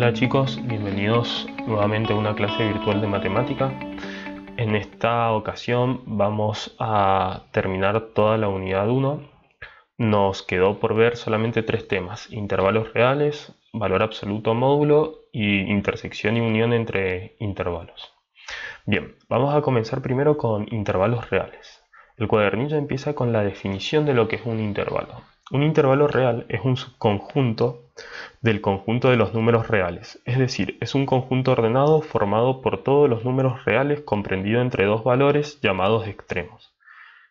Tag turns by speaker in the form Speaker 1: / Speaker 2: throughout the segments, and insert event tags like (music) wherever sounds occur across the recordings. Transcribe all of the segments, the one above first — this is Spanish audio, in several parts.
Speaker 1: Hola chicos, bienvenidos nuevamente a una clase virtual de matemática. En esta ocasión vamos a terminar toda la unidad 1. Nos quedó por ver solamente tres temas, intervalos reales, valor absoluto módulo y intersección y unión entre intervalos. Bien, vamos a comenzar primero con intervalos reales. El cuadernillo empieza con la definición de lo que es un intervalo. Un intervalo real es un subconjunto del conjunto de los números reales, es decir, es un conjunto ordenado formado por todos los números reales comprendido entre dos valores llamados extremos,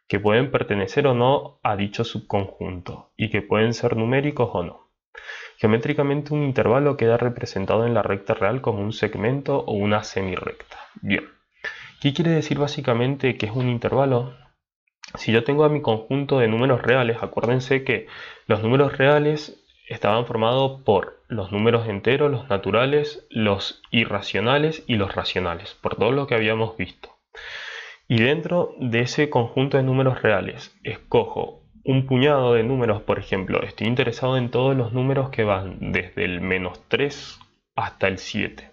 Speaker 1: que pueden pertenecer o no a dicho subconjunto, y que pueden ser numéricos o no. Geométricamente un intervalo queda representado en la recta real como un segmento o una semirrecta. Bien, ¿qué quiere decir básicamente que es un intervalo? Si yo tengo a mi conjunto de números reales, acuérdense que los números reales estaban formados por los números enteros, los naturales, los irracionales y los racionales, por todo lo que habíamos visto. Y dentro de ese conjunto de números reales, escojo un puñado de números, por ejemplo, estoy interesado en todos los números que van desde el menos 3 hasta el 7.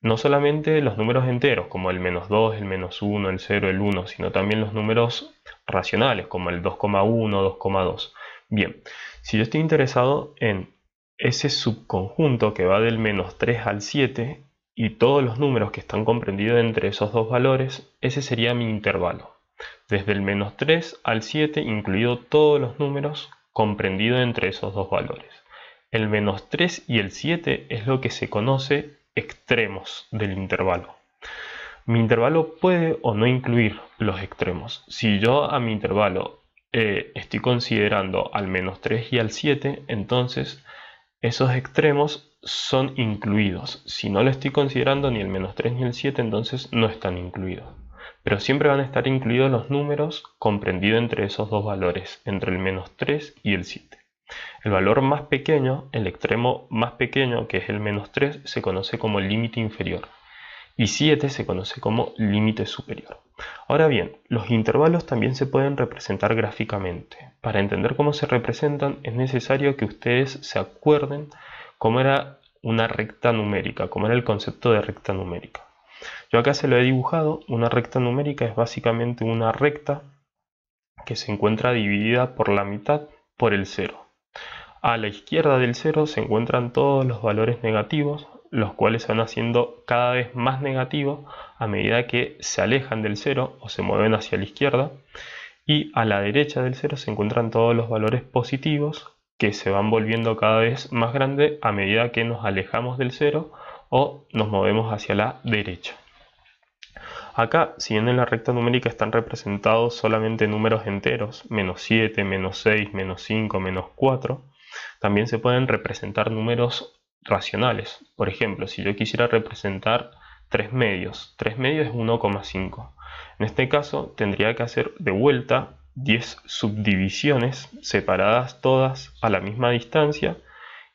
Speaker 1: No solamente los números enteros, como el menos 2, el menos 1, el 0, el 1, sino también los números racionales, como el 2,1, 2,2. Bien, si yo estoy interesado en ese subconjunto que va del menos 3 al 7 y todos los números que están comprendidos entre esos dos valores, ese sería mi intervalo. Desde el menos 3 al 7, incluido todos los números comprendidos entre esos dos valores. El menos 3 y el 7 es lo que se conoce extremos del intervalo mi intervalo puede o no incluir los extremos. Si yo a mi intervalo eh, estoy considerando al menos 3 y al 7, entonces esos extremos son incluidos. Si no lo estoy considerando ni el menos 3 ni el 7, entonces no están incluidos. Pero siempre van a estar incluidos los números comprendidos entre esos dos valores, entre el menos 3 y el 7. El valor más pequeño, el extremo más pequeño, que es el menos 3, se conoce como el límite inferior y 7 se conoce como límite superior. Ahora bien, los intervalos también se pueden representar gráficamente. Para entender cómo se representan es necesario que ustedes se acuerden cómo era una recta numérica, cómo era el concepto de recta numérica. Yo acá se lo he dibujado, una recta numérica es básicamente una recta que se encuentra dividida por la mitad por el cero. A la izquierda del cero se encuentran todos los valores negativos, los cuales se van haciendo cada vez más negativos a medida que se alejan del cero o se mueven hacia la izquierda y a la derecha del cero se encuentran todos los valores positivos que se van volviendo cada vez más grandes a medida que nos alejamos del cero o nos movemos hacia la derecha. Acá, si bien en la recta numérica, están representados solamente números enteros, menos 7, menos 6, menos 5, menos 4. También se pueden representar números racionales. Por ejemplo, si yo quisiera representar 3 medios, 3 medios es 1,5. En este caso tendría que hacer de vuelta 10 subdivisiones separadas todas a la misma distancia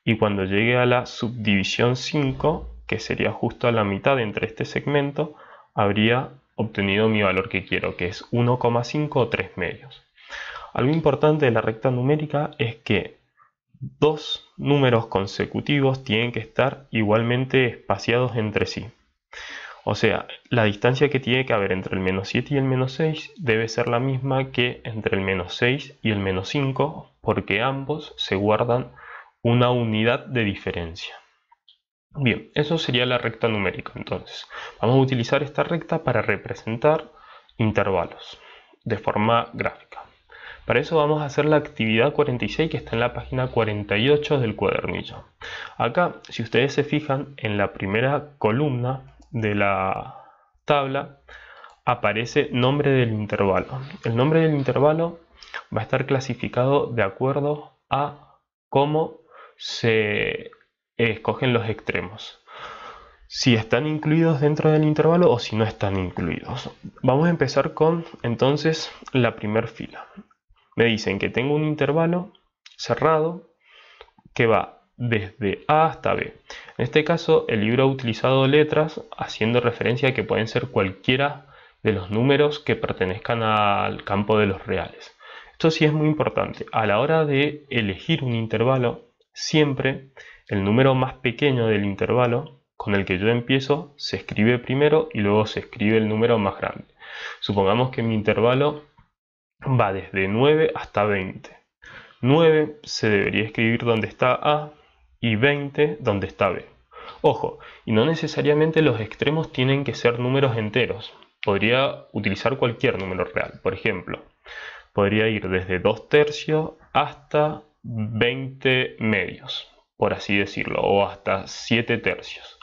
Speaker 1: y cuando llegue a la subdivisión 5, que sería justo a la mitad entre este segmento, habría obtenido mi valor que quiero, que es 1,5 o 3 medios. Algo importante de la recta numérica es que dos números consecutivos tienen que estar igualmente espaciados entre sí. O sea, la distancia que tiene que haber entre el menos 7 y el menos 6 debe ser la misma que entre el menos 6 y el menos 5 porque ambos se guardan una unidad de diferencia. Bien, eso sería la recta numérica entonces. Vamos a utilizar esta recta para representar intervalos de forma gráfica. Para eso vamos a hacer la actividad 46 que está en la página 48 del cuadernillo. Acá, si ustedes se fijan, en la primera columna de la tabla aparece nombre del intervalo. El nombre del intervalo va a estar clasificado de acuerdo a cómo se escogen los extremos si están incluidos dentro del intervalo o si no están incluidos. Vamos a empezar con entonces la primera fila me dicen que tengo un intervalo cerrado que va desde A hasta B. En este caso, el libro ha utilizado letras haciendo referencia a que pueden ser cualquiera de los números que pertenezcan al campo de los reales. Esto sí es muy importante. A la hora de elegir un intervalo, siempre el número más pequeño del intervalo con el que yo empiezo se escribe primero y luego se escribe el número más grande. Supongamos que mi intervalo va desde 9 hasta 20. 9 se debería escribir donde está A y 20 donde está B. Ojo, y no necesariamente los extremos tienen que ser números enteros. Podría utilizar cualquier número real. Por ejemplo, podría ir desde 2 tercios hasta 20 medios, por así decirlo, o hasta 7 tercios.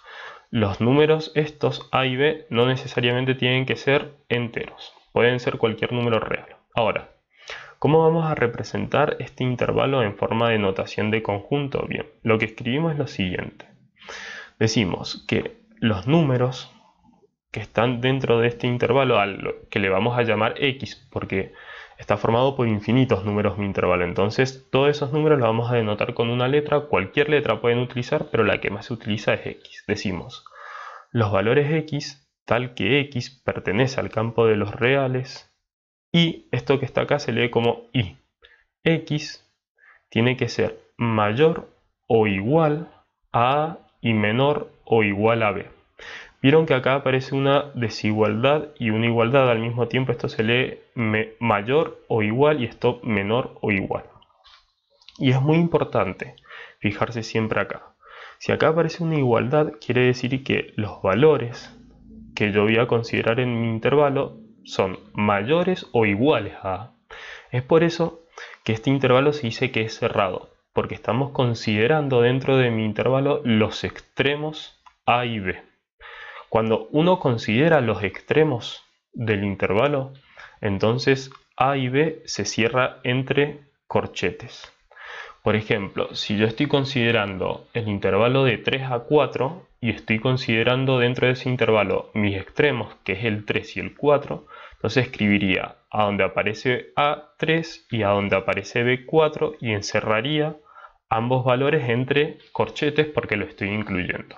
Speaker 1: Los números estos A y B no necesariamente tienen que ser enteros, pueden ser cualquier número real. Ahora, ¿Cómo vamos a representar este intervalo en forma de notación de conjunto? Bien, lo que escribimos es lo siguiente. Decimos que los números que están dentro de este intervalo, que le vamos a llamar x, porque está formado por infinitos números mi intervalo, entonces todos esos números los vamos a denotar con una letra, cualquier letra pueden utilizar, pero la que más se utiliza es x. Decimos, los valores x, tal que x pertenece al campo de los reales, y esto que está acá se lee como i. x tiene que ser mayor o igual a y menor o igual a b. Vieron que acá aparece una desigualdad y una igualdad al mismo tiempo. Esto se lee mayor o igual y esto menor o igual. Y es muy importante fijarse siempre acá. Si acá aparece una igualdad, quiere decir que los valores que yo voy a considerar en mi intervalo son mayores o iguales a. Es por eso que este intervalo se dice que es cerrado, porque estamos considerando dentro de mi intervalo los extremos A y B. Cuando uno considera los extremos del intervalo, entonces A y B se cierra entre corchetes. Por ejemplo, si yo estoy considerando el intervalo de 3 a 4, y estoy considerando dentro de ese intervalo mis extremos, que es el 3 y el 4, entonces escribiría a donde aparece A3 y a donde aparece B4 y encerraría ambos valores entre corchetes porque lo estoy incluyendo.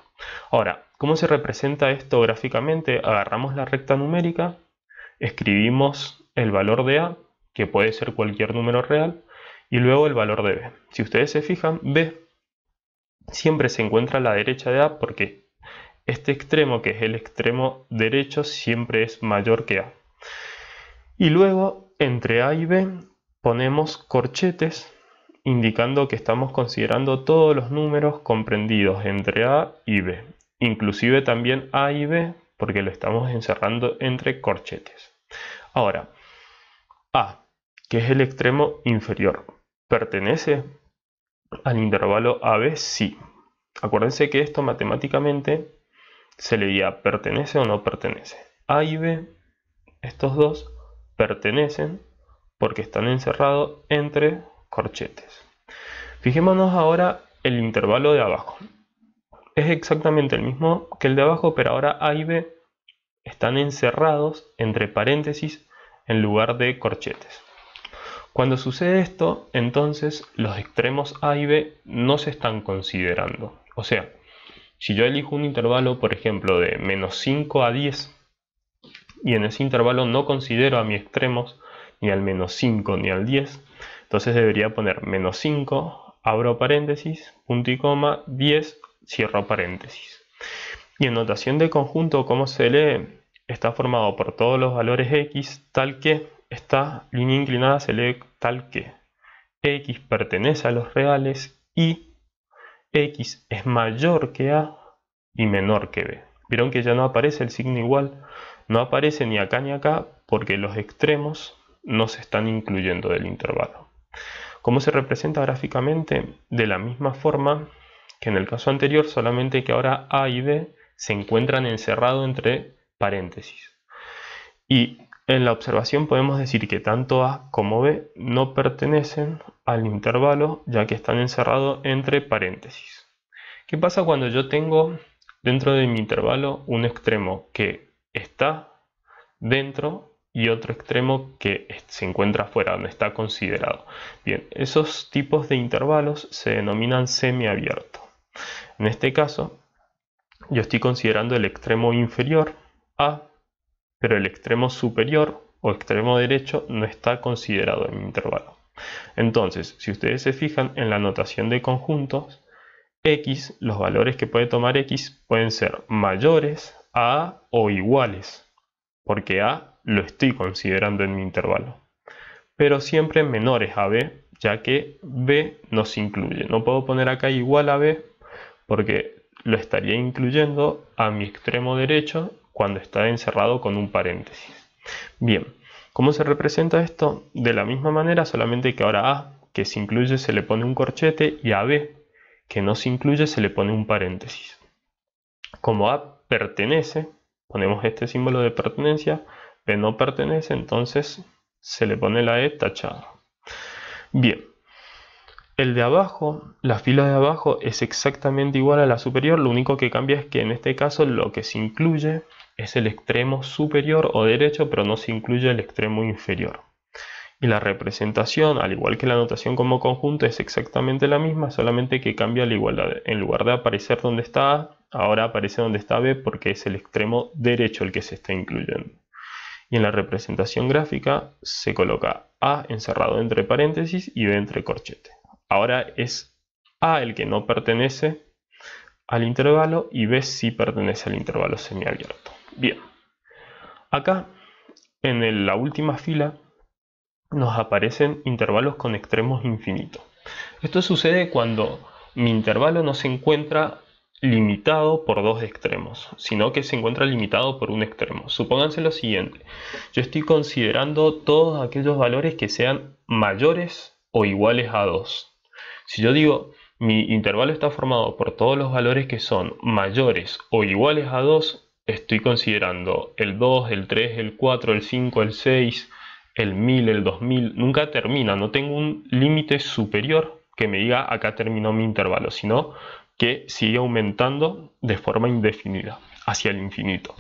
Speaker 1: Ahora, ¿cómo se representa esto gráficamente? Agarramos la recta numérica, escribimos el valor de A, que puede ser cualquier número real, y luego el valor de B. Si ustedes se fijan, B siempre se encuentra a la derecha de A porque este extremo, que es el extremo derecho, siempre es mayor que A. Y luego, entre A y B, ponemos corchetes indicando que estamos considerando todos los números comprendidos entre A y B, inclusive también A y B, porque lo estamos encerrando entre corchetes. Ahora, A, que es el extremo inferior, pertenece al intervalo AB sí. Acuérdense que esto matemáticamente se leía pertenece o no pertenece. A y B, estos dos, pertenecen porque están encerrados entre corchetes. Fijémonos ahora el intervalo de abajo. Es exactamente el mismo que el de abajo, pero ahora A y B están encerrados entre paréntesis en lugar de corchetes. Cuando sucede esto, entonces los extremos A y B no se están considerando. O sea, si yo elijo un intervalo, por ejemplo, de menos 5 a 10, y en ese intervalo no considero a mis extremos, ni al menos 5 ni al 10, entonces debería poner menos 5, abro paréntesis, punto y coma, 10, cierro paréntesis. Y en notación de conjunto, ¿cómo se lee? Está formado por todos los valores x, tal que esta línea inclinada se lee tal que x pertenece a los reales y x es mayor que a y menor que b. Vieron que ya no aparece el signo igual, no aparece ni acá ni acá porque los extremos no se están incluyendo del intervalo. ¿Cómo se representa gráficamente? De la misma forma que en el caso anterior, solamente que ahora a y b se encuentran encerrados entre paréntesis. Y en la observación podemos decir que tanto A como B no pertenecen al intervalo ya que están encerrados entre paréntesis. ¿Qué pasa cuando yo tengo dentro de mi intervalo un extremo que está dentro y otro extremo que se encuentra fuera, donde está considerado? Bien, esos tipos de intervalos se denominan semiabierto. En este caso, yo estoy considerando el extremo inferior A pero el extremo superior o extremo derecho no está considerado en mi intervalo. Entonces, si ustedes se fijan en la notación de conjuntos, x, los valores que puede tomar x pueden ser mayores a o iguales, porque a lo estoy considerando en mi intervalo, pero siempre menores a b, ya que b no se incluye. No puedo poner acá igual a b porque lo estaría incluyendo a mi extremo derecho cuando está encerrado con un paréntesis. Bien, ¿cómo se representa esto? De la misma manera, solamente que ahora A, que se incluye, se le pone un corchete, y a B, que no se incluye, se le pone un paréntesis. Como A pertenece, ponemos este símbolo de pertenencia, B no pertenece, entonces se le pone la E tachada. Bien, el de abajo, la fila de abajo es exactamente igual a la superior, lo único que cambia es que en este caso lo que se incluye es el extremo superior o derecho, pero no se incluye el extremo inferior. Y la representación, al igual que la notación como conjunto, es exactamente la misma, solamente que cambia la igualdad. En lugar de aparecer donde está A, ahora aparece donde está B porque es el extremo derecho el que se está incluyendo. Y en la representación gráfica se coloca A encerrado entre paréntesis y B entre corchete. Ahora es A el que no pertenece al intervalo y B sí pertenece al intervalo semiabierto. Bien, acá en la última fila nos aparecen intervalos con extremos infinitos. Esto sucede cuando mi intervalo no se encuentra limitado por dos extremos, sino que se encuentra limitado por un extremo. Supónganse lo siguiente, yo estoy considerando todos aquellos valores que sean mayores o iguales a 2. Si yo digo, mi intervalo está formado por todos los valores que son mayores o iguales a 2, estoy considerando el 2, el 3, el 4, el 5, el 6, el 1000, el 2000, nunca termina, no tengo un límite superior que me diga acá terminó mi intervalo, sino que sigue aumentando de forma indefinida hacia el infinito.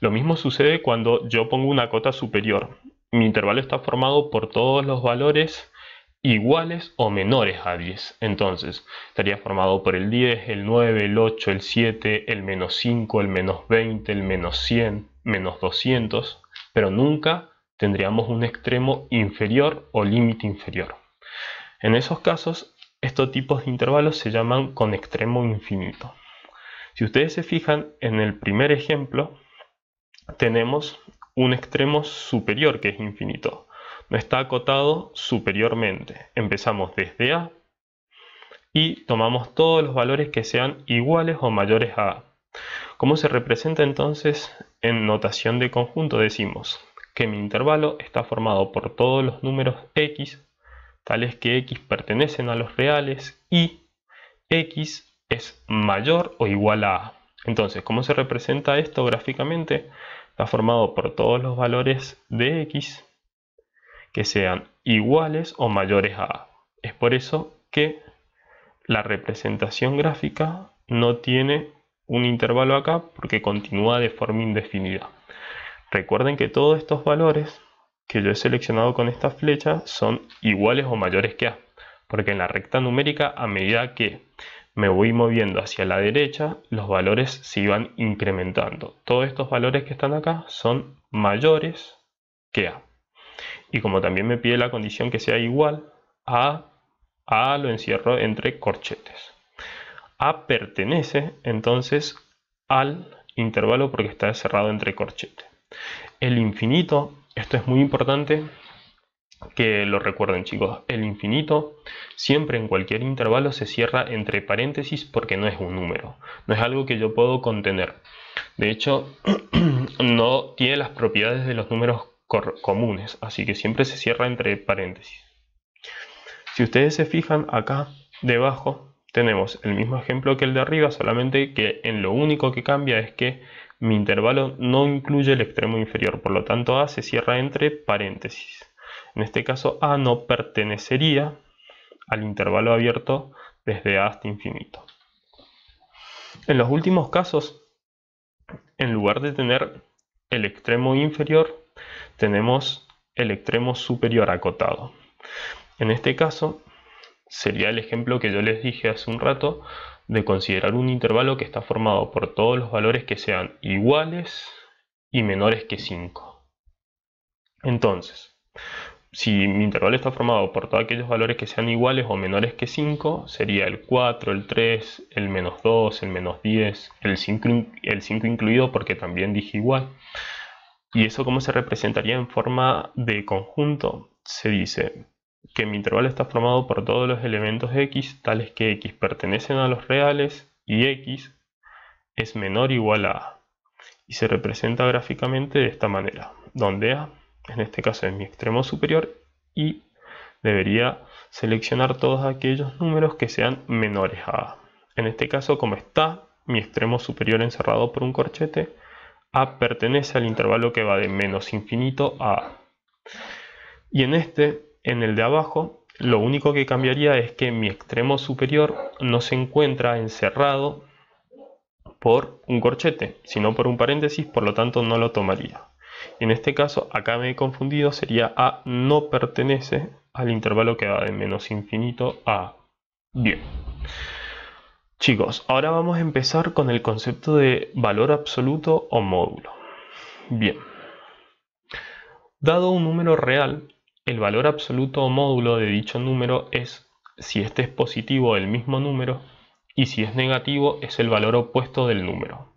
Speaker 1: Lo mismo sucede cuando yo pongo una cota superior. Mi intervalo está formado por todos los valores iguales o menores a 10. Entonces, estaría formado por el 10, el 9, el 8, el 7, el menos 5, el menos 20, el menos 100, menos 200, pero nunca tendríamos un extremo inferior o límite inferior. En esos casos, estos tipos de intervalos se llaman con extremo infinito. Si ustedes se fijan en el primer ejemplo, tenemos un extremo superior que es infinito, no está acotado superiormente. Empezamos desde A y tomamos todos los valores que sean iguales o mayores a A. ¿Cómo se representa entonces en notación de conjunto? Decimos que mi intervalo está formado por todos los números x, tales que x pertenecen a los reales, y x es mayor o igual a A. Entonces, ¿cómo se representa esto gráficamente? Está formado por todos los valores de x que sean iguales o mayores a A. Es por eso que la representación gráfica no tiene un intervalo acá porque continúa de forma indefinida. Recuerden que todos estos valores que yo he seleccionado con esta flecha son iguales o mayores que A. Porque en la recta numérica, a medida que me voy moviendo hacia la derecha, los valores se iban incrementando. Todos estos valores que están acá son mayores que A. Y como también me pide la condición que sea igual a A lo encierro entre corchetes. A pertenece entonces al intervalo porque está cerrado entre corchetes. El infinito, esto es muy importante que lo recuerden chicos, el infinito siempre en cualquier intervalo se cierra entre paréntesis porque no es un número, no es algo que yo puedo contener. De hecho, (clears throat) no tiene las propiedades de los números comunes, así que siempre se cierra entre paréntesis. Si ustedes se fijan acá debajo tenemos el mismo ejemplo que el de arriba, solamente que en lo único que cambia es que mi intervalo no incluye el extremo inferior, por lo tanto A se cierra entre paréntesis. En este caso A no pertenecería al intervalo abierto desde A hasta infinito. En los últimos casos, en lugar de tener el extremo inferior, tenemos el extremo superior acotado. En este caso, sería el ejemplo que yo les dije hace un rato de considerar un intervalo que está formado por todos los valores que sean iguales y menores que 5. Entonces, si mi intervalo está formado por todos aquellos valores que sean iguales o menores que 5, sería el 4, el 3, el menos 2, el menos 10, el 5, incluido porque también dije igual. ¿Y eso cómo se representaría en forma de conjunto? Se dice que mi intervalo está formado por todos los elementos x, tales que x pertenecen a los reales y x es menor o igual a a. Y se representa gráficamente de esta manera, donde a, en este caso es mi extremo superior, y debería seleccionar todos aquellos números que sean menores a a. En este caso, como está mi extremo superior encerrado por un corchete, a pertenece al intervalo que va de menos infinito a A. Y en este, en el de abajo, lo único que cambiaría es que mi extremo superior no se encuentra encerrado por un corchete, sino por un paréntesis, por lo tanto no lo tomaría. En este caso, acá me he confundido, sería A no pertenece al intervalo que va de menos infinito a Bien. Chicos, ahora vamos a empezar con el concepto de valor absoluto o módulo. Bien. Dado un número real, el valor absoluto o módulo de dicho número es, si este es positivo, el mismo número, y si es negativo, es el valor opuesto del número.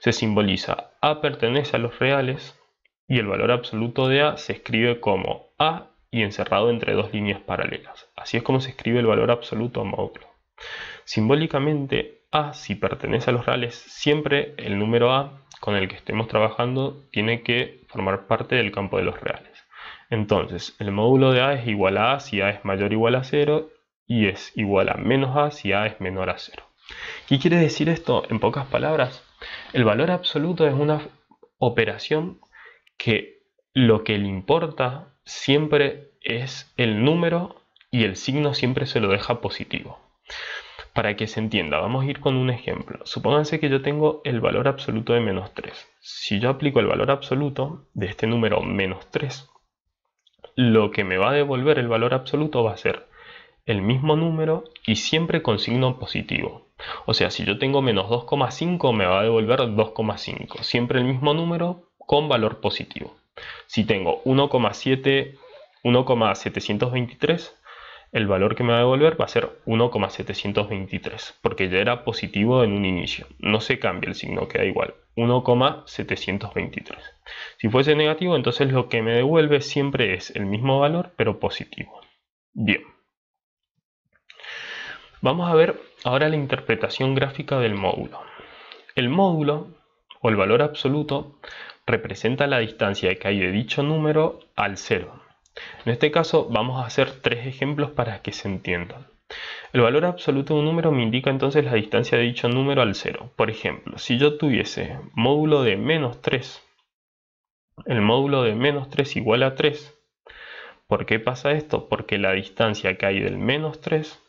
Speaker 1: Se simboliza A pertenece a los reales y el valor absoluto de A se escribe como A y encerrado entre dos líneas paralelas. Así es como se escribe el valor absoluto o módulo. Simbólicamente, A, si pertenece a los reales, siempre el número A con el que estemos trabajando tiene que formar parte del campo de los reales. Entonces, el módulo de A es igual a A si A es mayor o igual a 0 y es igual a menos A si A es menor a 0. ¿Qué quiere decir esto en pocas palabras? El valor absoluto es una operación que lo que le importa siempre es el número y el signo siempre se lo deja positivo para que se entienda, vamos a ir con un ejemplo. Supónganse que yo tengo el valor absoluto de menos 3. Si yo aplico el valor absoluto de este número menos 3, lo que me va a devolver el valor absoluto va a ser el mismo número y siempre con signo positivo. O sea, si yo tengo menos 2,5 me va a devolver 2,5. Siempre el mismo número con valor positivo. Si tengo 1,7, 1,723 el valor que me va a devolver va a ser 1,723, porque ya era positivo en un inicio. No se cambia el signo, queda igual, 1,723. Si fuese negativo, entonces lo que me devuelve siempre es el mismo valor, pero positivo. Bien. Vamos a ver ahora la interpretación gráfica del módulo. El módulo, o el valor absoluto, representa la distancia que hay de dicho número al cero en este caso vamos a hacer tres ejemplos para que se entiendan. El valor absoluto de un número me indica entonces la distancia de dicho número al cero. Por ejemplo, si yo tuviese módulo de menos 3, el módulo de menos 3 igual a 3, ¿por qué pasa esto? Porque la distancia que hay del menos 3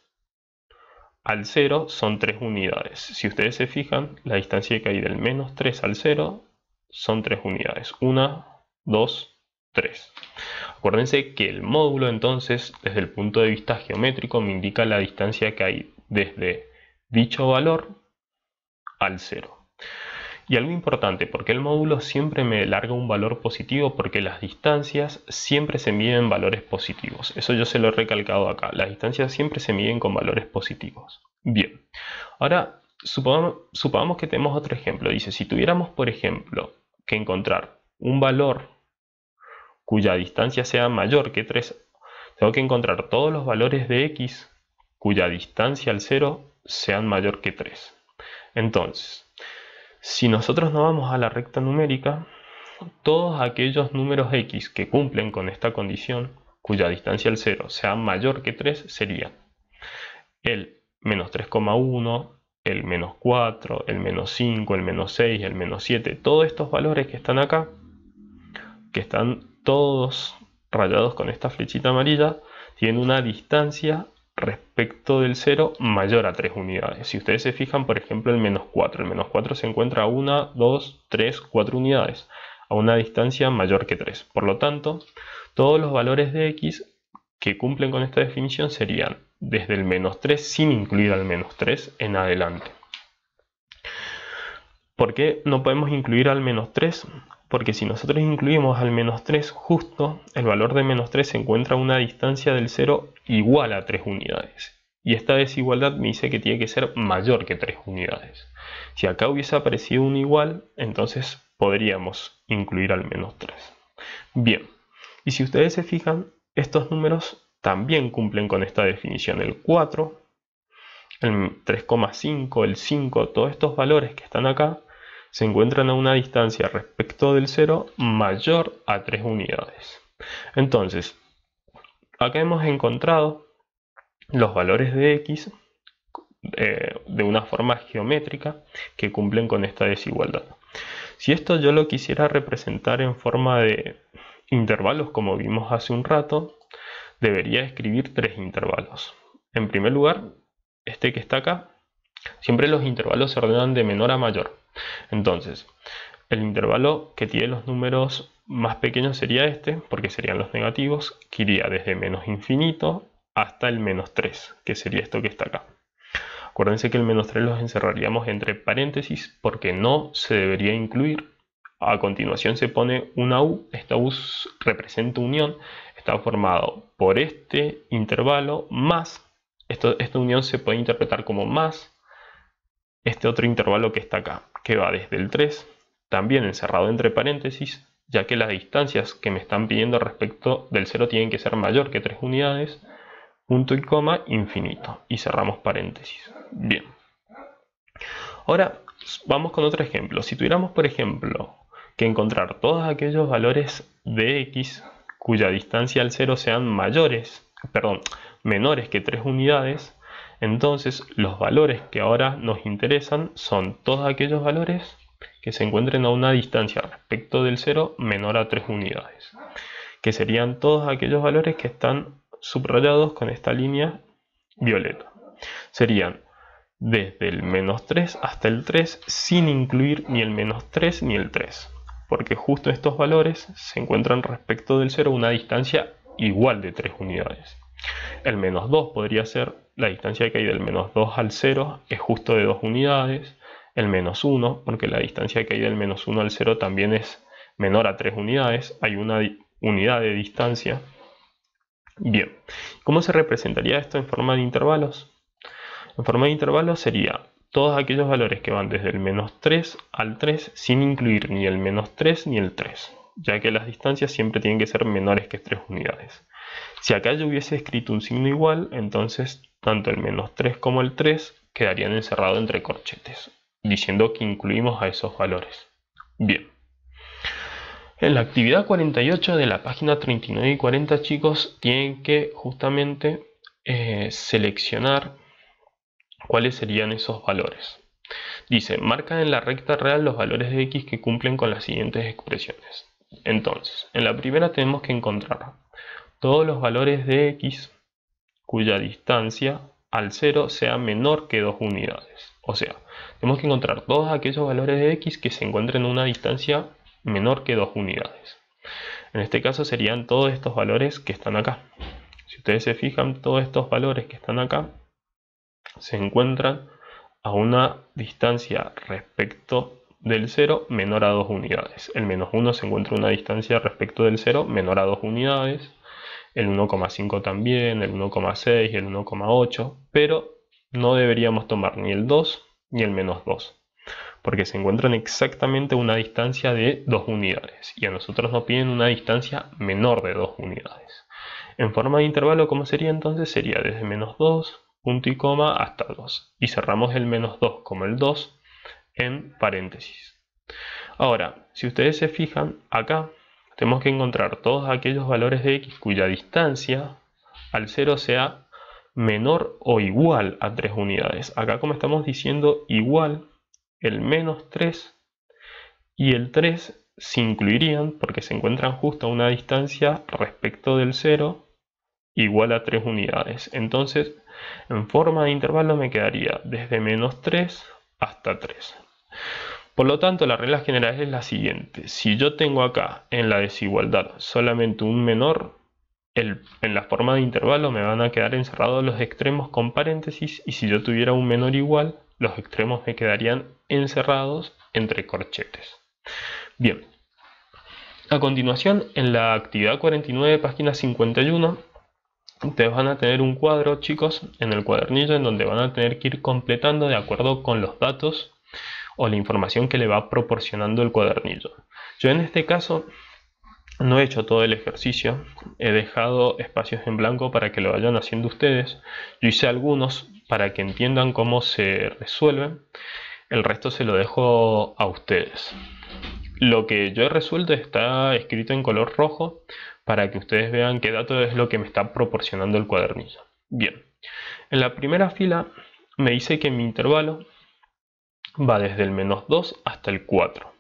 Speaker 1: al 0 son 3 unidades. Si ustedes se fijan, la distancia que hay del menos 3 al 0 son 3 unidades. 1, 2, 3. Acuérdense que el módulo entonces, desde el punto de vista geométrico, me indica la distancia que hay desde dicho valor al cero. Y algo importante, porque el módulo siempre me larga un valor positivo, porque las distancias siempre se miden en valores positivos. Eso yo se lo he recalcado acá. Las distancias siempre se miden con valores positivos. Bien, ahora supongamos, supongamos que tenemos otro ejemplo. Dice, si tuviéramos, por ejemplo, que encontrar un valor cuya distancia sea mayor que 3. Tengo que encontrar todos los valores de x cuya distancia al 0 sean mayor que 3. Entonces, si nosotros nos vamos a la recta numérica, todos aquellos números x que cumplen con esta condición, cuya distancia al 0 sea mayor que 3, serían el menos 3,1, el menos 4, el menos 5, el menos 6, el menos 7, todos estos valores que están acá, que están todos rayados con esta flechita amarilla tienen una distancia respecto del 0 mayor a 3 unidades. Si ustedes se fijan, por ejemplo, el menos 4. El menos 4 se encuentra a 1, 2, 3, 4 unidades, a una distancia mayor que 3. Por lo tanto, todos los valores de x que cumplen con esta definición serían desde el menos 3, sin incluir al menos 3, en adelante. ¿Por qué no podemos incluir al menos 3? porque si nosotros incluimos al menos 3 justo, el valor de menos 3 se encuentra a una distancia del 0 igual a 3 unidades. Y esta desigualdad me dice que tiene que ser mayor que 3 unidades. Si acá hubiese aparecido un igual, entonces podríamos incluir al menos 3. Bien, y si ustedes se fijan, estos números también cumplen con esta definición. El 4, el 3,5, el 5, todos estos valores que están acá se encuentran a una distancia respecto del 0 mayor a 3 unidades. Entonces, acá hemos encontrado los valores de x eh, de una forma geométrica que cumplen con esta desigualdad. Si esto yo lo quisiera representar en forma de intervalos como vimos hace un rato, debería escribir tres intervalos. En primer lugar, este que está acá, Siempre los intervalos se ordenan de menor a mayor. Entonces, el intervalo que tiene los números más pequeños sería este, porque serían los negativos, que iría desde menos infinito hasta el menos 3, que sería esto que está acá. Acuérdense que el menos 3 los encerraríamos entre paréntesis porque no se debería incluir. A continuación se pone una U, esta U representa unión, está formado por este intervalo más, esta unión se puede interpretar como más, este otro intervalo que está acá, que va desde el 3, también encerrado entre paréntesis, ya que las distancias que me están pidiendo respecto del 0 tienen que ser mayor que 3 unidades, punto y coma, infinito. Y cerramos paréntesis. Bien. Ahora vamos con otro ejemplo. Si tuviéramos, por ejemplo, que encontrar todos aquellos valores de x cuya distancia al 0 sean mayores, perdón, menores que 3 unidades, entonces, los valores que ahora nos interesan son todos aquellos valores que se encuentren a una distancia respecto del 0 menor a 3 unidades, que serían todos aquellos valores que están subrayados con esta línea violeta. Serían desde el menos 3 hasta el 3 sin incluir ni el menos 3 ni el 3, porque justo estos valores se encuentran respecto del 0 a una distancia igual de 3 unidades. El menos 2 podría ser la distancia que hay del menos 2 al 0, es justo de 2 unidades. El menos 1, porque la distancia que hay del menos 1 al 0 también es menor a 3 unidades, hay una unidad de distancia. Bien, ¿cómo se representaría esto en forma de intervalos? En forma de intervalos sería todos aquellos valores que van desde el menos 3 al 3 sin incluir ni el menos 3 ni el 3, ya que las distancias siempre tienen que ser menores que 3 unidades. Si acá yo hubiese escrito un signo igual, entonces tanto el menos 3 como el 3 quedarían encerrados entre corchetes, diciendo que incluimos a esos valores. Bien. En la actividad 48 de la página 39 y 40, chicos, tienen que justamente eh, seleccionar cuáles serían esos valores. Dice, marca en la recta real los valores de x que cumplen con las siguientes expresiones. Entonces, en la primera tenemos que encontrar todos los valores de x cuya distancia al 0 sea menor que 2 unidades. O sea, tenemos que encontrar todos aquellos valores de x que se encuentren a una distancia menor que 2 unidades. En este caso serían todos estos valores que están acá. Si ustedes se fijan, todos estos valores que están acá se encuentran a una distancia respecto del 0 menor a 2 unidades. El menos 1 se encuentra a una distancia respecto del 0 menor a 2 unidades el 1,5 también, el 1,6, y el 1,8, pero no deberíamos tomar ni el 2 ni el menos 2 porque se encuentran exactamente una distancia de 2 unidades y a nosotros nos piden una distancia menor de 2 unidades. En forma de intervalo, ¿cómo sería entonces? Sería desde menos 2, punto y coma, hasta 2. Y cerramos el menos 2 como el 2 en paréntesis. Ahora, si ustedes se fijan, acá tenemos que encontrar todos aquellos valores de x cuya distancia al 0 sea menor o igual a 3 unidades. Acá como estamos diciendo igual, el menos 3 y el 3 se incluirían porque se encuentran justo a una distancia respecto del 0 igual a 3 unidades. Entonces, en forma de intervalo me quedaría desde menos 3 hasta 3. Por lo tanto, la regla general es la siguiente. Si yo tengo acá en la desigualdad solamente un menor, en la forma de intervalo me van a quedar encerrados los extremos con paréntesis y si yo tuviera un menor igual, los extremos me quedarían encerrados entre corchetes. Bien. A continuación, en la actividad 49, página 51, ustedes van a tener un cuadro, chicos, en el cuadernillo en donde van a tener que ir completando de acuerdo con los datos o la información que le va proporcionando el cuadernillo. Yo en este caso no he hecho todo el ejercicio, he dejado espacios en blanco para que lo vayan haciendo ustedes. Yo hice algunos para que entiendan cómo se resuelven, el resto se lo dejo a ustedes. Lo que yo he resuelto está escrito en color rojo para que ustedes vean qué dato es lo que me está proporcionando el cuadernillo. Bien, en la primera fila me dice que mi intervalo va desde el menos 2 hasta el 4.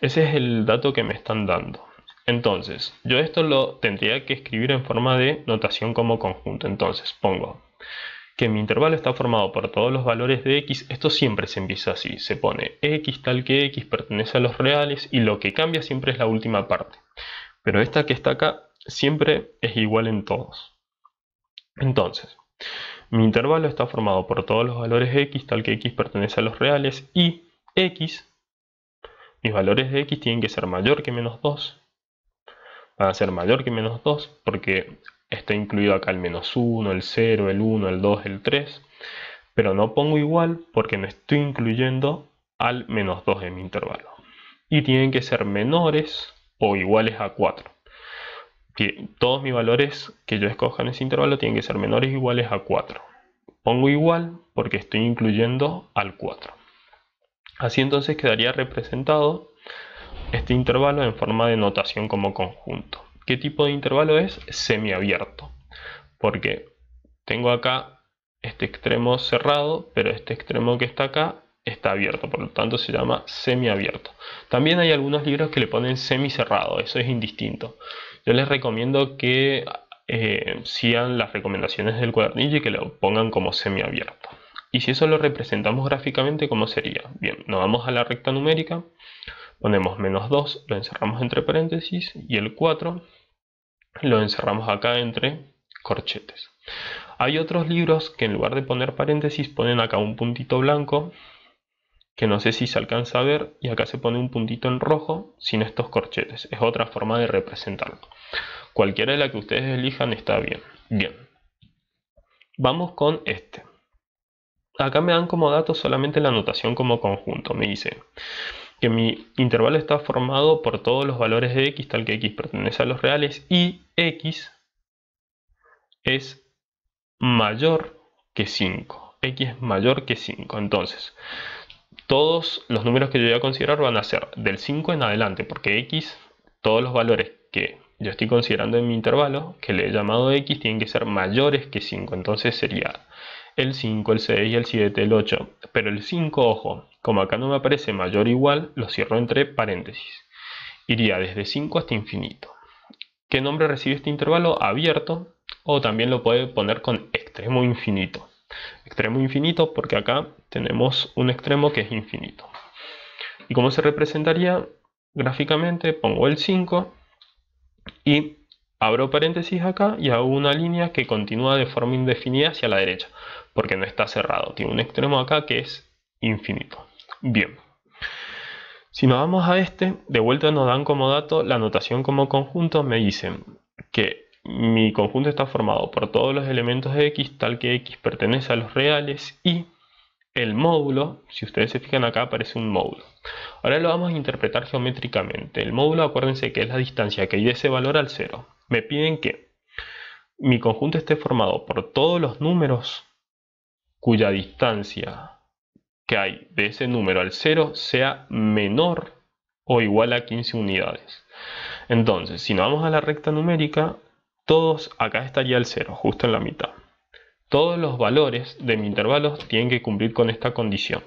Speaker 1: Ese es el dato que me están dando. Entonces, yo esto lo tendría que escribir en forma de notación como conjunto. Entonces, pongo que mi intervalo está formado por todos los valores de x, esto siempre se empieza así, se pone x tal que x pertenece a los reales y lo que cambia siempre es la última parte. Pero esta que está acá siempre es igual en todos. Entonces, mi intervalo está formado por todos los valores de x, tal que x pertenece a los reales, y x, mis valores de x tienen que ser mayor que menos 2. Van a ser mayor que menos 2 porque está incluido acá el menos 1, el 0, el 1, el 2, el 3. Pero no pongo igual porque no estoy incluyendo al menos 2 en mi intervalo. Y tienen que ser menores o iguales a 4 que todos mis valores que yo escoja en ese intervalo tienen que ser menores o iguales a 4. Pongo igual porque estoy incluyendo al 4. Así entonces quedaría representado este intervalo en forma de notación como conjunto. ¿Qué tipo de intervalo es? Semiabierto. Porque tengo acá este extremo cerrado, pero este extremo que está acá está abierto, por lo tanto se llama semiabierto. También hay algunos libros que le ponen semicerrado, eso es indistinto. Yo les recomiendo que sean eh, sigan las recomendaciones del cuadernillo y que lo pongan como semiabierto. Y si eso lo representamos gráficamente, ¿cómo sería? Bien, nos vamos a la recta numérica, ponemos menos 2, lo encerramos entre paréntesis, y el 4 lo encerramos acá entre corchetes. Hay otros libros que en lugar de poner paréntesis ponen acá un puntito blanco que no sé si se alcanza a ver y acá se pone un puntito en rojo sin estos corchetes es otra forma de representarlo cualquiera de la que ustedes elijan está bien bien vamos con este acá me dan como dato solamente la notación como conjunto me dice que mi intervalo está formado por todos los valores de x tal que x pertenece a los reales y x es mayor que 5 x es mayor que 5 entonces todos los números que yo voy a considerar van a ser del 5 en adelante, porque x, todos los valores que yo estoy considerando en mi intervalo, que le he llamado x, tienen que ser mayores que 5. Entonces sería el 5, el 6, el 7, el 8. Pero el 5, ojo, como acá no me aparece mayor o igual, lo cierro entre paréntesis. Iría desde 5 hasta infinito. ¿Qué nombre recibe este intervalo? Abierto o también lo puede poner con extremo infinito extremo infinito porque acá tenemos un extremo que es infinito. ¿Y cómo se representaría? Gráficamente pongo el 5 y abro paréntesis acá y hago una línea que continúa de forma indefinida hacia la derecha porque no está cerrado, tiene un extremo acá que es infinito. Bien. Si nos vamos a este, de vuelta nos dan como dato la notación como conjunto, me dicen que mi conjunto está formado por todos los elementos de X, tal que X pertenece a los reales y el módulo, si ustedes se fijan acá, aparece un módulo. Ahora lo vamos a interpretar geométricamente. El módulo, acuérdense que es la distancia que hay de ese valor al cero. Me piden que mi conjunto esté formado por todos los números cuya distancia que hay de ese número al cero sea menor o igual a 15 unidades. Entonces, si nos vamos a la recta numérica, todos, acá estaría el 0, justo en la mitad. Todos los valores de mi intervalo tienen que cumplir con esta condición.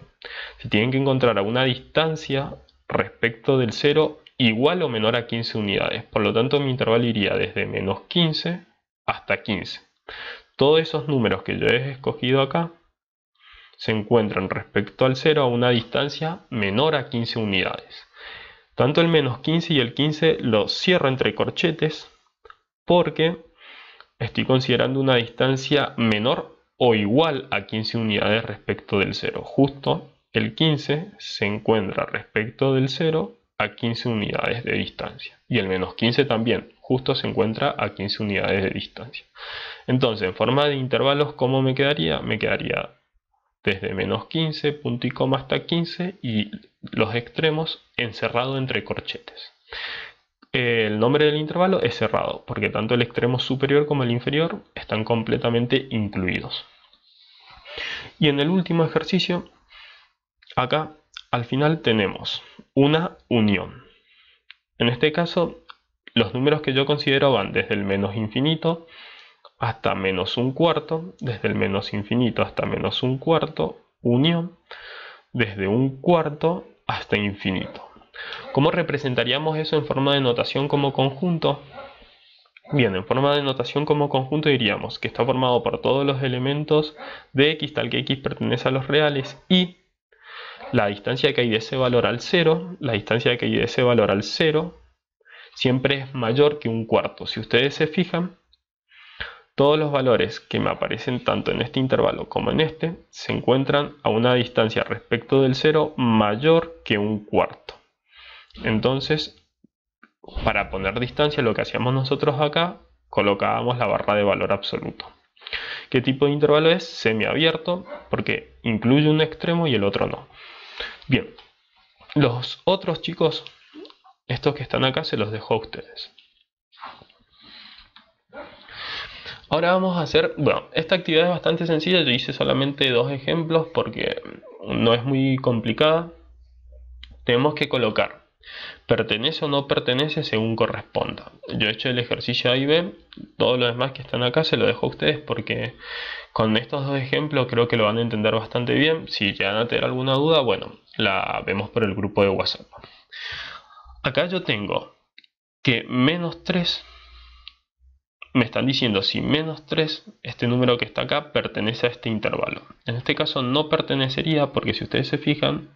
Speaker 1: Se tienen que encontrar a una distancia respecto del 0 igual o menor a 15 unidades. Por lo tanto, mi intervalo iría desde menos 15 hasta 15. Todos esos números que yo he escogido acá se encuentran respecto al 0 a una distancia menor a 15 unidades. Tanto el menos 15 y el 15 los cierro entre corchetes porque estoy considerando una distancia menor o igual a 15 unidades respecto del 0. Justo el 15 se encuentra respecto del 0 a 15 unidades de distancia. Y el menos 15 también, justo se encuentra a 15 unidades de distancia. Entonces, en forma de intervalos, ¿cómo me quedaría? Me quedaría desde menos 15, punto y coma hasta 15 y los extremos encerrado entre corchetes el nombre del intervalo es cerrado, porque tanto el extremo superior como el inferior están completamente incluidos. Y en el último ejercicio, acá al final tenemos una unión. En este caso, los números que yo considero van desde el menos infinito hasta menos un cuarto, desde el menos infinito hasta menos un cuarto, unión, desde un cuarto hasta infinito. ¿Cómo representaríamos eso en forma de notación como conjunto? Bien, en forma de notación como conjunto diríamos que está formado por todos los elementos de x tal que x pertenece a los reales y la distancia que hay de ese valor al 0, la distancia que hay de ese valor al 0 siempre es mayor que un cuarto. Si ustedes se fijan, todos los valores que me aparecen tanto en este intervalo como en este se encuentran a una distancia respecto del 0 mayor que un cuarto. Entonces, para poner distancia, lo que hacíamos nosotros acá, colocábamos la barra de valor absoluto. ¿Qué tipo de intervalo es? Semiabierto, porque incluye un extremo y el otro no. Bien, los otros chicos, estos que están acá, se los dejo a ustedes. Ahora vamos a hacer, bueno, esta actividad es bastante sencilla, yo hice solamente dos ejemplos porque no es muy complicada. Tenemos que colocar Pertenece o no pertenece según corresponda. Yo he hecho el ejercicio A y B, todo lo demás que están acá se lo dejo a ustedes porque con estos dos ejemplos creo que lo van a entender bastante bien. Si llegan a tener alguna duda, bueno, la vemos por el grupo de WhatsApp. Acá yo tengo que menos 3 me están diciendo si menos 3, este número que está acá, pertenece a este intervalo. En este caso no pertenecería porque si ustedes se fijan,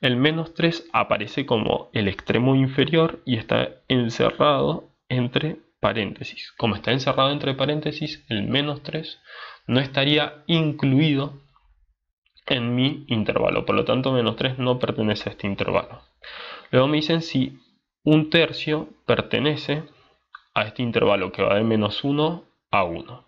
Speaker 1: el menos 3 aparece como el extremo inferior y está encerrado entre paréntesis. Como está encerrado entre paréntesis, el menos 3 no estaría incluido en mi intervalo. Por lo tanto, menos 3 no pertenece a este intervalo. Luego me dicen si un tercio pertenece a este intervalo que va de menos 1 a 1.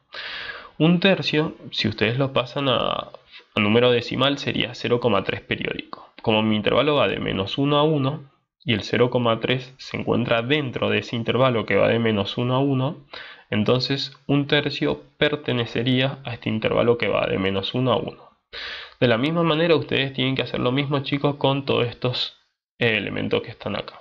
Speaker 1: Un tercio, si ustedes lo pasan a, número decimal, sería 0,3 periódico. Como mi intervalo va de menos 1 a 1 y el 0,3 se encuentra dentro de ese intervalo que va de menos 1 a 1, entonces un tercio pertenecería a este intervalo que va de menos 1 a 1. De la misma manera ustedes tienen que hacer lo mismo chicos con todos estos eh, elementos que están acá.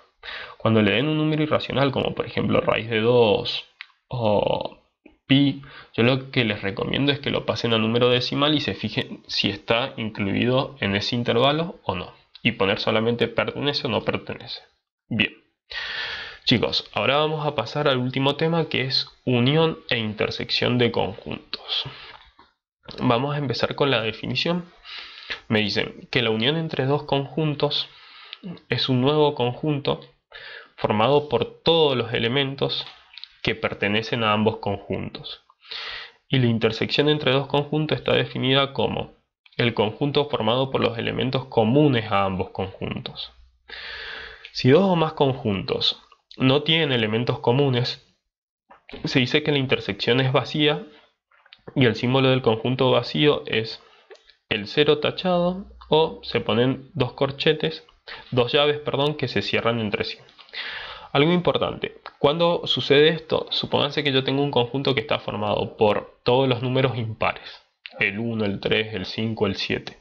Speaker 1: Cuando le den un número irracional como por ejemplo raíz de 2 o pi. Yo lo que les recomiendo es que lo pasen al número decimal y se fijen si está incluido en ese intervalo o no. Y poner solamente pertenece o no pertenece. Bien. Chicos, ahora vamos a pasar al último tema que es unión e intersección de conjuntos. Vamos a empezar con la definición. Me dicen que la unión entre dos conjuntos es un nuevo conjunto formado por todos los elementos que pertenecen a ambos conjuntos. Y la intersección entre dos conjuntos está definida como el conjunto formado por los elementos comunes a ambos conjuntos. Si dos o más conjuntos no tienen elementos comunes, se dice que la intersección es vacía y el símbolo del conjunto vacío es el cero tachado o se ponen dos corchetes, dos llaves, perdón, que se cierran entre sí. Algo importante, cuando sucede esto, supónganse que yo tengo un conjunto que está formado por todos los números impares, el 1, el 3, el 5, el 7.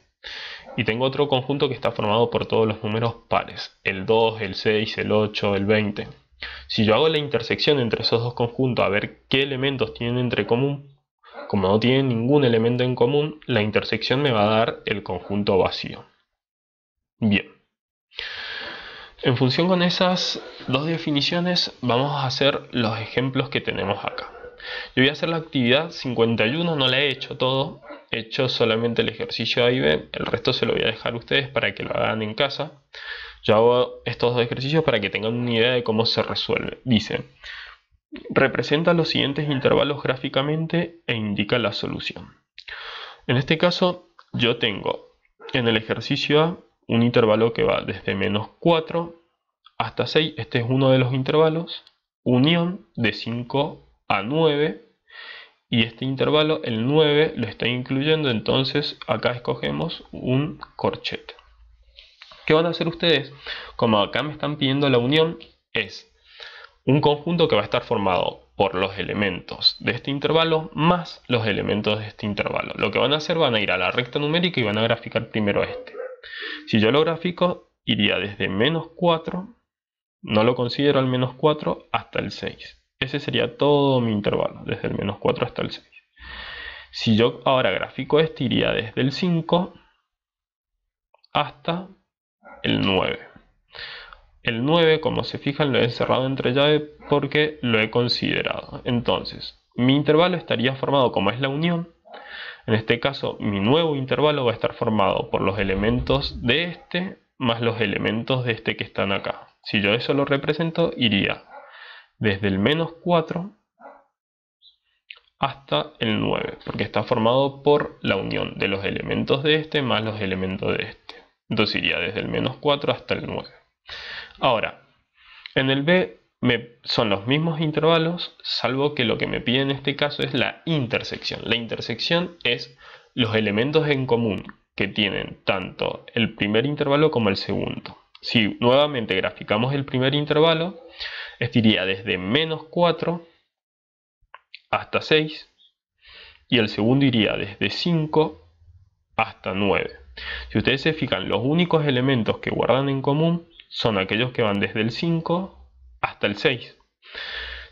Speaker 1: Y tengo otro conjunto que está formado por todos los números pares, el 2, el 6, el 8, el 20. Si yo hago la intersección entre esos dos conjuntos a ver qué elementos tienen entre común, como no tienen ningún elemento en común, la intersección me va a dar el conjunto vacío. Bien. En función con esas dos definiciones vamos a hacer los ejemplos que tenemos acá. Yo voy a hacer la actividad 51, no la he hecho todo, he hecho solamente el ejercicio A y B, el resto se lo voy a dejar a ustedes para que lo hagan en casa. Yo hago estos dos ejercicios para que tengan una idea de cómo se resuelve. Dice, representa los siguientes intervalos gráficamente e indica la solución. En este caso yo tengo en el ejercicio A un intervalo que va desde menos 4 hasta 6, este es uno de los intervalos, unión de 5 a 9, y este intervalo, el 9, lo está incluyendo, entonces acá escogemos un corchete. ¿Qué van a hacer ustedes? Como acá me están pidiendo la unión, es un conjunto que va a estar formado por los elementos de este intervalo más los elementos de este intervalo. Lo que van a hacer van a ir a la recta numérica y van a graficar primero este. Si yo lo grafico, iría desde menos 4, no lo considero al menos 4, hasta el 6. Ese sería todo mi intervalo, desde el menos 4 hasta el 6. Si yo ahora grafico este, iría desde el 5 hasta el 9. El 9, como se fijan, lo he encerrado entre llave porque lo he considerado. Entonces, mi intervalo estaría formado como es la unión en este caso, mi nuevo intervalo va a estar formado por los elementos de este más los elementos de este que están acá. Si yo eso lo represento, iría desde el menos 4 hasta el 9, porque está formado por la unión de los elementos de este más los elementos de este. Entonces iría desde el menos 4 hasta el 9. Ahora, en el B son los mismos intervalos, salvo que lo que me pide en este caso es la intersección. La intersección es los elementos en común que tienen tanto el primer intervalo como el segundo. Si nuevamente graficamos el primer intervalo, este iría desde menos 4 hasta 6 y el segundo iría desde 5 hasta 9. Si ustedes se fijan, los únicos elementos que guardan en común son aquellos que van desde el 5 hasta el 6,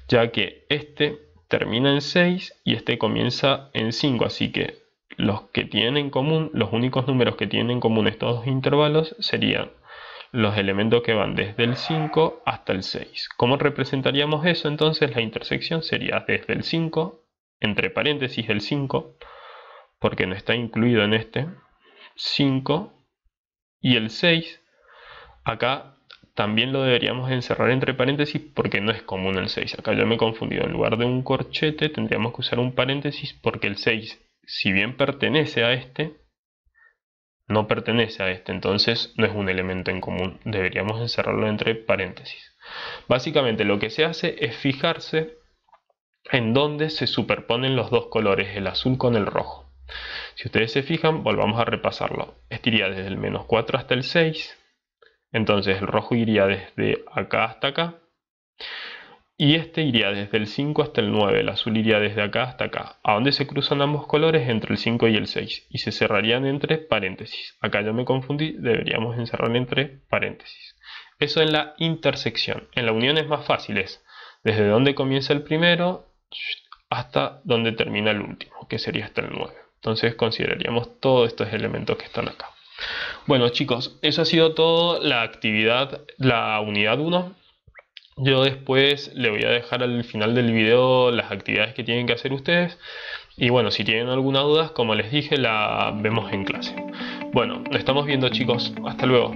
Speaker 1: ya que este termina en 6 y este comienza en 5, así que los que tienen en común, los únicos números que tienen en común estos dos intervalos serían los elementos que van desde el 5 hasta el 6. ¿Cómo representaríamos eso? Entonces la intersección sería desde el 5, entre paréntesis el 5, porque no está incluido en este, 5 y el 6. Acá también lo deberíamos encerrar entre paréntesis porque no es común el 6. Acá yo me he confundido. En lugar de un corchete tendríamos que usar un paréntesis porque el 6, si bien pertenece a este, no pertenece a este. Entonces no es un elemento en común. Deberíamos encerrarlo entre paréntesis. Básicamente lo que se hace es fijarse en dónde se superponen los dos colores, el azul con el rojo. Si ustedes se fijan, volvamos a repasarlo. Estiría desde el menos 4 hasta el 6 entonces el rojo iría desde acá hasta acá. Y este iría desde el 5 hasta el 9, el azul iría desde acá hasta acá. ¿A dónde se cruzan ambos colores? Entre el 5 y el 6. Y se cerrarían entre paréntesis. Acá yo me confundí, deberíamos encerrar entre paréntesis. Eso en la intersección. En la unión es más fácil, es desde donde comienza el primero hasta donde termina el último, que sería hasta el 9. Entonces consideraríamos todos estos elementos que están acá. Bueno chicos, eso ha sido todo la actividad, la unidad 1. Yo después le voy a dejar al final del video las actividades que tienen que hacer ustedes. Y bueno, si tienen alguna duda, como les dije, la vemos en clase. Bueno, nos estamos viendo chicos. Hasta luego.